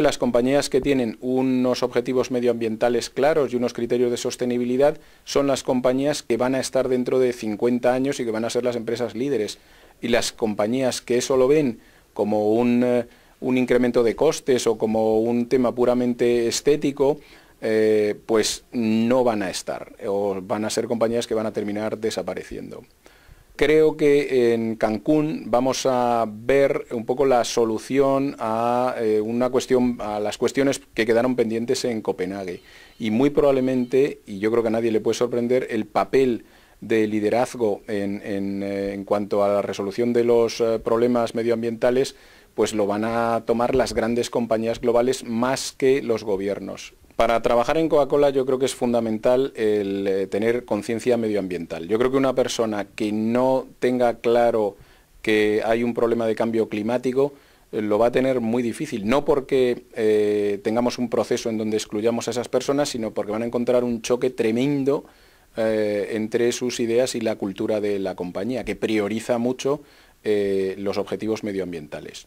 Las compañías que tienen unos objetivos medioambientales claros y unos criterios de sostenibilidad son las compañías que van a estar dentro de 50 años y que van a ser las empresas líderes. Y las compañías que eso lo ven como un, eh, incremento de costes o como un tema puramente estético, eh, pues no van a estar o van a ser compañías que van a terminar desapareciendo. Creo que en Cancún vamos a ver un poco la solución a, eh, una cuestión, a las cuestiones que quedaron pendientes en Copenhague. Y muy probablemente, y yo creo que a nadie le puede sorprender, el papel de liderazgo en, eh, cuanto a la resolución de los eh, problemas medioambientales, pues lo van a tomar las grandes compañías globales más que los gobiernos para trabajar en Coca-Cola yo creo que es fundamental el eh, tener conciencia medioambiental. Yo creo que una persona que no tenga claro que hay un problema de cambio climático eh, lo va a tener muy difícil, no porque eh, tengamos un proceso en donde excluyamos a esas personas, sino porque van a encontrar un choque tremendo entre sus ideas y la cultura de la compañía, que prioriza mucho los objetivos medioambientales.